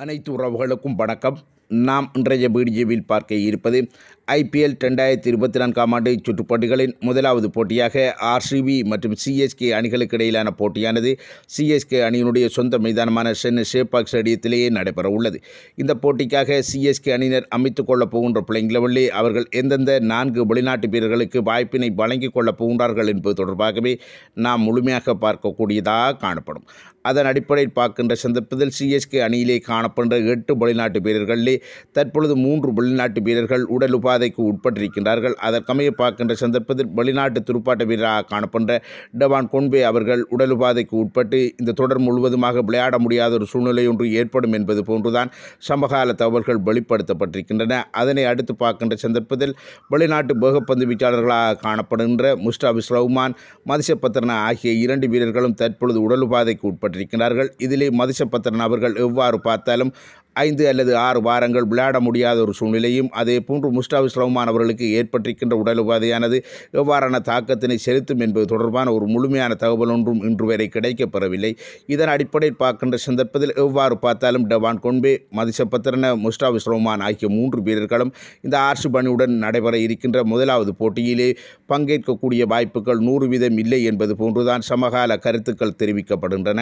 அனைத்து உறவுகளுக்கும் வணக்கம் நாம் இன்றைய வீடியோவில் பார்க்க இருப்பது ஐபிஎல் ரெண்டாயிரத்தி இருபத்தி நான்காம் ஆண்டு சுற்றுப்போட்டிகளின் முதலாவது போட்டியாக ஆர்சிபி மற்றும் சிஎஸ்கே அணிகளுக்கு இடையிலான போட்டியானது சிஎஸ்கே அணியினுடைய சொந்த மைதானமான சென்னை ஷேபாக் ஸ்டேடியத்திலேயே நடைபெற உள்ளது இந்த போட்டிக்காக சிஎஸ்கே அணியினர் அமைத்துக் கொள்ளப் போகின்ற பிள்ளைங் அவர்கள் எந்தெந்த நான்கு வெளிநாட்டு வீரர்களுக்கு வாய்ப்பினை வழங்கிக் கொள்ளப் போகின்றார்கள் என்பது தொடர்பாகவே நாம் முழுமையாக பார்க்கக்கூடியதாக காணப்படும் அதன் அடிப்படையில் பார்க்கின்ற சந்தர்ப்பத்தில் சிஎஸ்கே அணியிலே காண காணப்படுகின்ற எட்டு வெளிநாட்டு வீரர்களிலே தற்பொழுது மூன்று வெளிநாட்டு வீரர்கள் உடல் உபாதைக்கு உட்பட்டிருக்கின்றார்கள் அதற்கமைய பார்க்கின்ற சந்தர்ப்பத்தில் வெளிநாட்டு துருப்பாட்ட வீரராக காணப்படுகின்ற டவான் கொன்பே அவர்கள் உடல் உபாதைக்கு உட்பட்டு இந்த தொடர் முழுவதுமாக விளையாட முடியாத ஒரு சூழ்நிலை ஒன்று ஏற்படும் என்பது போன்றுதான் சமகால தகவல்கள் வெளிப்படுத்தப்பட்டிருக்கின்றன அதனை அடுத்து பார்க்கின்ற சந்தர்ப்பத்தில் வெளிநாட்டு வேகப்பந்து வீச்சாளர்களாக காணப்படுகின்ற முஸ்டாபிஸ் ரவுமான் மதிசபத்திரனா ஆகிய இரண்டு வீரர்களும் தற்பொழுது உடல் உபாதைக்கு உட்பட்டிருக்கிறார்கள் இதிலே மதிசபத்திரன் அவர்கள் எவ்வாறு பார்த்தாலும் കാലം ஐந்து அல்லது ஆறு வாரங்கள் விளையாட முடியாத ஒரு சூழ்நிலையும் அதே போன்று முஸ்டாபிஸ் ரஹ்மான் அவர்களுக்கு ஏற்பட்டிருக்கின்ற உடல் உபாதையானது எவ்வாறான தாக்கத்தினை செலுத்தும் என்பது தொடர்பான ஒரு முழுமையான தகவல் ஒன்றும் இன்று வரை கிடைக்கப்பெறவில்லை இதன் அடிப்படையில் பார்க்கின்ற சந்தர்ப்பத்தில் எவ்வாறு பார்த்தாலும் டவான் கொன்பே மதிசபத்திரன முஸ்டாபிஸ் ரஹ்மான் ஆகிய மூன்று வீரர்களும் இந்த ஆர்ஷு பணியுடன் நடைபெற இருக்கின்ற முதலாவது போட்டியிலே பங்கேற்கக்கூடிய வாய்ப்புகள் நூறு வீதம் இல்லை என்பது போன்றுதான் சமகால கருத்துக்கள் தெரிவிக்கப்படுகின்றன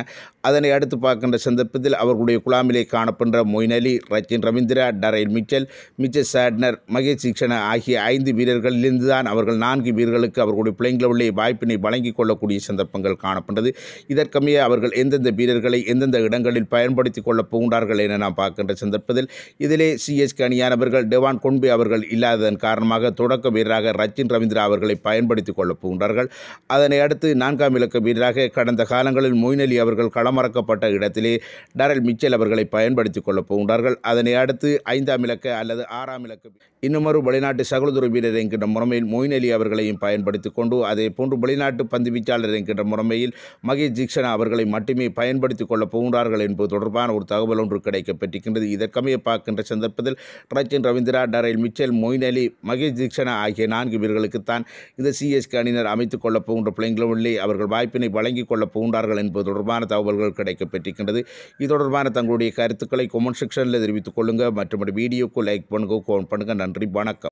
அதனை அடுத்து பார்க்கின்ற சந்தர்ப்பத்தில் அவர்களுடைய குழாமிலே காணப்படுகின்ற Moeen Ali Rachin Ravindra Daryl Mitchell Mitchell Santner Maheesh Theekshana ஆகிய ஐந்து வீரர்களிலிருந்து தான் அவர்கள் நான்கு வீரர்களுக்கு அவர்களுடைய பிள்ளைங்களுடைய வாய்ப்பினை வழங்கிக் கொள்ளக்கூடிய சந்தர்ப்பங்கள் காணப்பட்டது இதற்கமைய அவர்கள் எந்தெந்த வீரர்களை எந்தெந்த இடங்களில் பயன்படுத்திக் கொள்ளப் போகின்றார்கள் என நாம் பார்க்கின்ற சந்தர்ப்பத்தில் இதிலே சிஎஸ்கே அணியானவர்கள் டெவான் கொன்பே அவர்கள் இல்லாததன் காரணமாக தொடக்க வீரராக ரச்சின் ரவீந்திரா அவர்களை பயன்படுத்திக் கொள்ளப் போகின்றார்கள் அதனை அடுத்து நான்காம் இலக்க வீரராக கடந்த காலங்களில் மொய்னலி அவர்கள் களமறக்கப்பட்ட இடத்திலே டரல் மிச்சல் அவர்களை பயன்படுத்திக் கொள்ளப் போகின்றார்கள் அதனை அடுத்து ஐந்தாம் இலக்க அல்லது ஆறாம் இலக்க இன்னுமொரு வெளிநாட்டு சகோதரி வீரர் என்கின்ற முறைமையில் மொயின் அலி அவர்களையும் பயன்படுத்திக் கொண்டு அதே போன்று வெளிநாட்டு பந்து வீச்சாளர் என்கின்ற முறைமையில் மகேஷ் ஜிக்ஷனா அவர்களை மட்டுமே பயன்படுத்திக் கொள்ள போகின்றார்கள் என்பது தொடர்பான ஒரு தகவல் ஒன்று பெற்றிருக்கின்றது இதற்கமைய பார்க்கின்ற சந்தர்ப்பத்தில் ரச்சின் ரவீந்திரா டரைல் மிச்சல் மொயின் அலி மகேஷ் ஜிக்ஷனா ஆகிய நான்கு வீரர்களுக்குத்தான் இந்த சிஎஸ்கே அணியினர் அமைத்துக் கொள்ளப் போகின்ற பிள்ளைங்களுள்ளே அவர்கள் வாய்ப்பினை வழங்கிக் கொள்ளப் போகின்றார்கள் என்பது தொடர்பான தகவல்கள் பெற்றிருக்கின்றது இது தொடர்பான தங்களுடைய கருத்துக்களை கொமன் செக்ஷனில் தெரிவித்துக் கொள்ளுங்கள் மற்றும் வீடியோக்கு லைக் பண்ணுங்க கோன் பண்ணுங்கள் நன்றி வணக்கம்